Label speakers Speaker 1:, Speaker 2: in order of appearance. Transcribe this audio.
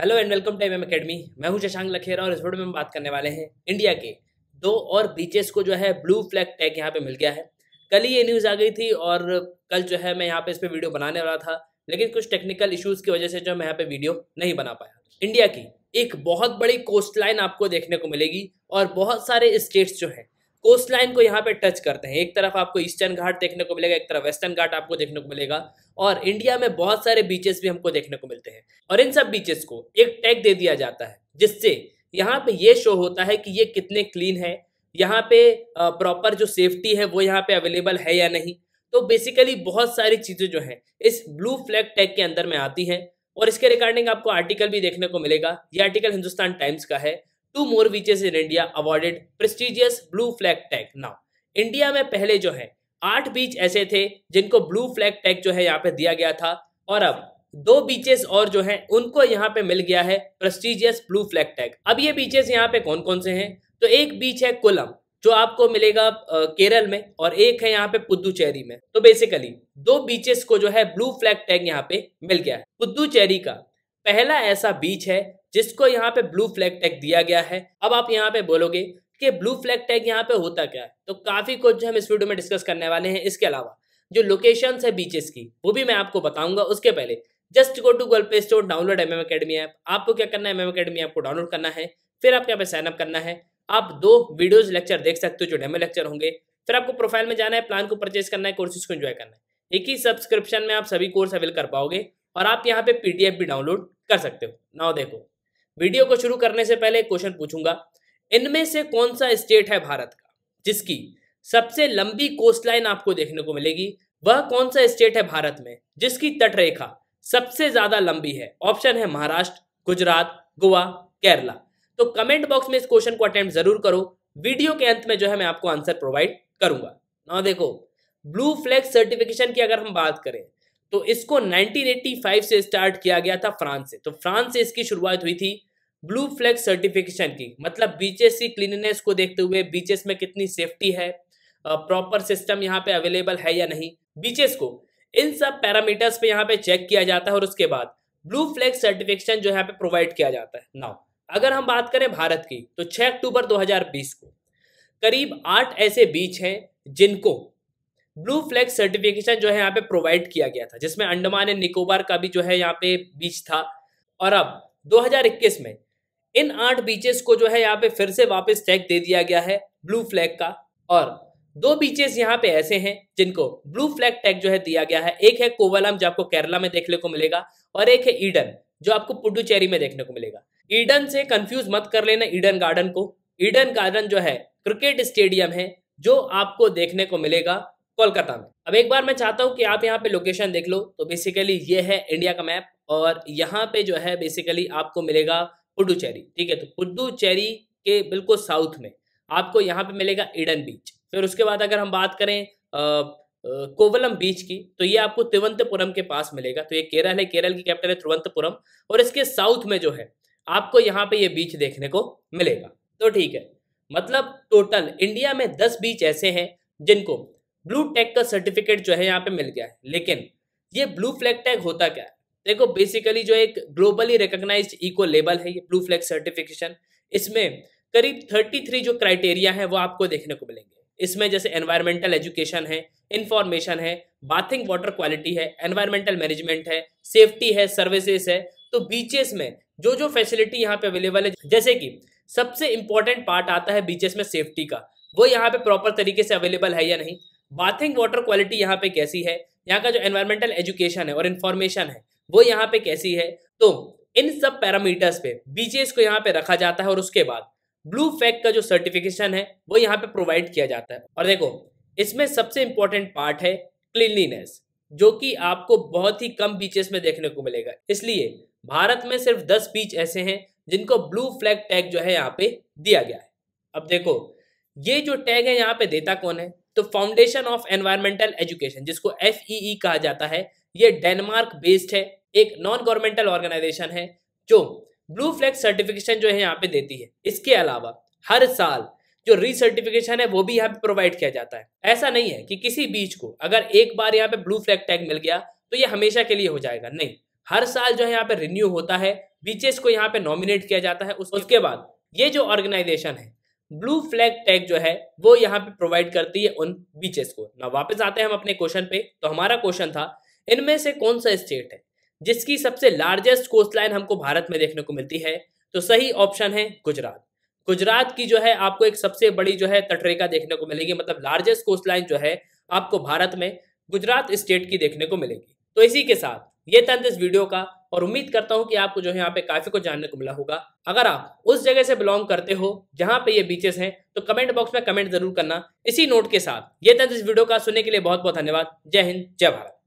Speaker 1: hello and welcome to M academy मैं हूं शशांक लखेरा और इस वीडियो में हम बात करने वाले हैं इंडिया के दो और बीचेस को जो है ब्लू फ्लैग टैग यहाँ पे मिल गया है कल ही ये न्यूज़ आ गई थी और कल जो है मैं यहाँ पे इस पर वीडियो बनाने वाला था लेकिन कुछ टेक्निकल इशूज़ की वजह से जो मैं यहाँ पर वीडियो नहीं बना पाया इंडिया की एक बहुत बड़ी कोस्ट लाइन आपको देखने को मिलेगी और बहुत सारे स्टेट्स जो हैं कोस्ट लाइन को यहाँ पे टच करते हैं एक तरफ आपको ईस्टर्न घाट देखने को मिलेगा एक तरफ वेस्टर्न घाट आपको देखने को मिलेगा और इंडिया में बहुत सारे बीचेस भी हमको देखने को मिलते हैं और इन सब बीचेस को एक टैग दे दिया जाता है जिससे यहाँ पे ये शो होता है कि ये कितने क्लीन है यहाँ पे प्रॉपर जो सेफ्टी है वो यहाँ पे अवेलेबल है या नहीं तो बेसिकली बहुत सारी चीज़ें जो है इस ब्लू फ्लैग टैग के अंदर में आती है और इसके रिगार्डिंग आपको आर्टिकल भी देखने को मिलेगा ये आर्टिकल हिंदुस्तान टाइम्स का है two more beaches in India awarded prestigious blue flag tag now India में पहले जो है आठ बीच ऐसे थे जिनको ब्लू फ्लैग टैग जो है यहाँ पे दिया गया था और अब दो बीचेस और जो हैं उनको यहाँ पे मिल गया है प्रेस्टिजियस ब्लू फ्लैग टैग अब ये बीचेस यहाँ पे कौन कौन से हैं तो एक बीच है कोलम जो आपको मिलेगा केरल में और एक है यहाँ पे पुद्दुचेरी में तो बेसिकली दो बीचेस को जो है ब्लू फ्लैग टैग यहाँ पे मिल गया है पुद्दुचेरी का पहला ऐसा बीच है जिसको यहाँ पे ब्लू फ्लैग टैग दिया गया है अब आप यहाँ पे बोलोगे कि ब्लू फ्लैग टैग यहाँ पे होता क्या है तो काफ़ी कुछ हम इस वीडियो में डिस्कस करने वाले हैं इसके अलावा जो लोकेशन है बीचेस की वो भी मैं आपको बताऊंगा उसके पहले just go to Google Play Store download M M academy app आपको क्या करना है एम एम अकेडमी ऐप को डाउनलोड करना है फिर आपको यहाँ पे साइनअप करना है आप दो वीडियोज लेक्चर देख सकते हो जो डेमो लेक्चर होंगे फिर आपको प्रोफाइल में जाना है प्लान को परचेज करना है कोर्सेज को एंजॉय करना है एक ही सब्सक्रिप्शन में आप सभी कोर्स अवेल कर पाओगे और आप यहाँ पे पीडीएफ भी डाउनलोड कर सकते हो नाउ देखो वीडियो को शुरू करने से पहले क्वेश्चन पूछूंगा इनमें से कौन सा स्टेट है भारत का जिसकी सबसे लंबी कोस्ट लाइन आपको देखने को मिलेगी वह कौन सा स्टेट है भारत में जिसकी तटरेखा सबसे ज्यादा लंबी है ऑप्शन है महाराष्ट्र गुजरात गोवा केरला तो कमेंट बॉक्स में इस क्वेश्चन को अटेम्प्ट जरूर करो वीडियो के अंत में जो है मैं आपको आंसर प्रोवाइड करूंगा ना देखो ब्लू फ्लैग सर्टिफिकेशन की अगर हम बात करें तो इसको 1985 से स्टार्ट किया गया था फ्रांस से तो फ्रांस से इसकी शुरुआत हुई थी ब्लू फ्लैग सर्टिफिकेशन की मतलब बीचेस की क्लीननेस को देखते हुए बीचेस में कितनी सेफ्टी है प्रॉपर सिस्टम यहाँ पे अवेलेबल है या नहीं बीचेस को इन सब पैरामीटर्स पे यहाँ पे चेक किया जाता है और उसके बाद ब्लू फ्लैग सर्टिफिकेशन जो यहाँ पे प्रोवाइड किया जाता है नाउ अगर हम बात करें भारत की तो 6 अक्टूबर 2020 को करीब आठ ऐसे बीच हैं जिनको ब्लू फ्लैग सर्टिफिकेशन जो है यहाँ पे प्रोवाइड किया गया था जिसमें अंडमान एंड निकोबार का भी जो है यहाँ पे बीच था और अब 2021 में इन आठ बीचेस को जो है यहाँ पे फिर से वापस टैग दे दिया गया है ब्लू फ्लैग का और दो बीचेस यहाँ पे ऐसे हैं जिनको ब्लू फ्लैग टैग जो है दिया गया है एक है कोवलम जो आपको केरला में देखने को मिलेगा और एक है ईडन जो आपको पुडुचेरी में देखने को मिलेगा ईडन से कंफ्यूज मत कर लेना ईडन गार्डन को ईडन गार्डन जो है क्रिकेट स्टेडियम है जो आपको देखने को मिलेगा कोलकाता में अब एक बार मैं चाहता हूँ कि आप यहाँ पे लोकेशन देख लो तो बेसिकली ये है इंडिया का मैप और यहाँ पे जो है बेसिकली आपको मिलेगा पुडुचेरी ठीक है तो पुडुचेरी के बिल्कुल साउथ में आपको यहाँ पे मिलेगा इडन बीच फिर उसके बाद अगर हम बात करें कोवलम बीच की तो ये आपको तिरुवंतपुरम के पास मिलेगा तो ये केरल है केरल की कैपिटल है तिरुवंतपुरम और इसके साउथ में जो है आपको यहाँ पे ये बीच देखने को मिलेगा तो ठीक है मतलब टोटल इंडिया में दस बीच ऐसे हैं जिनको ब्लू टैग का सर्टिफिकेट जो है यहाँ पे मिल गया है लेकिन ये ब्लू फ्लैग टैग होता क्या है देखो बेसिकली जो एक ग्लोबली रिकोगनाइज इको लेबल है ये ब्लू फ्लैग सर्टिफिकेशन इसमें करीब 33 जो क्राइटेरिया है वो आपको देखने को मिलेंगे इसमें जैसे एनवायरमेंटल एजुकेशन है इंफॉर्मेशन है बाथिंग वाटर क्वालिटी है एनवायरमेंटल मैनेजमेंट है सेफ्टी है सर्विसेज है तो बीचेस में जो जो फैसिलिटी यहाँ पे अवेलेबल है जैसे कि सबसे इंपॉर्टेंट पार्ट आता है बीचेस में सेफ्टी का वो यहाँ पे प्रॉपर तरीके से अवेलेबल है या नहीं बाथिंग वाटर क्वालिटी यहाँ पे कैसी है यहाँ का जो एनवायरमेंटल एजुकेशन है और इन्फॉर्मेशन है वो यहाँ पे कैसी है तो इन सब पैरामीटर्स पे बीजेस को यहाँ पे रखा जाता है और उसके बाद ब्लू फैक का जो सर्टिफिकेशन है वो यहाँ पे प्रोवाइड किया जाता है और देखो इसमें सबसे इंपॉर्टेंट पार्ट है क्लिनलीनेस जो कि आपको बहुत ही कम बीचेस में देखने को मिलेगा इसलिए भारत में सिर्फ दस बीच ऐसे हैं जिनको ब्लू फ्लैग टैग जो है यहाँ पे दिया गया है अब देखो ये जो टैग है यहाँ पे देता कौन है तो फाउंडेशन ऑफ एनवायरमेंटल एजुकेशन जिसको एफ e e कहा जाता है ये डेनमार्क बेस्ड है एक नॉन गवर्नमेंटल ऑर्गेनाइजेशन है जो ब्लू फ्लैग सर्टिफिकेशन जो है यहाँ पे देती है इसके अलावा हर साल जो रीसर्टिफिकेशन है वो भी यहाँ पे प्रोवाइड किया जाता है ऐसा नहीं है कि किसी बीच को अगर एक बार यहाँ पे ब्लू फ्लैग टैग मिल गया तो ये हमेशा के लिए हो जाएगा नहीं हर साल जो है यहाँ पे रिन्यू होता है बीचेस को यहाँ पे नॉमिनेट किया जाता है उसके बाद ये जो ऑर्गेनाइजेशन है ब्लू फ्लैग टैग जो है वो यहाँ पे प्रोवाइड करती है उन बीचेस को ना वापस आते हैं हम अपने क्वेश्चन पे तो हमारा क्वेश्चन था इनमें से कौन सा स्टेट है जिसकी सबसे लार्जेस्ट कोस्ट लाइन हमको भारत में देखने को मिलती है तो सही ऑप्शन है गुजरात गुजरात की जो है आपको एक सबसे बड़ी जो है तटरेखा देखने को मिलेगी मतलब लार्जेस्ट कोस्ट लाइन जो है आपको भारत में गुजरात स्टेट की देखने को मिलेगी तो इसी के साथ ये तंत्र इस वीडियो का और उम्मीद करता हूं कि आपको जो है यहाँ पे काफ़ी कुछ जानने को मिला होगा अगर आप उस जगह से बिलोंग करते हो जहां पे ये बीचेस हैं तो कमेंट बॉक्स में कमेंट जरूर करना इसी नोट के साथ ये था इस वीडियो का सुनने के लिए बहुत बहुत धन्यवाद जय हिंद जय भारत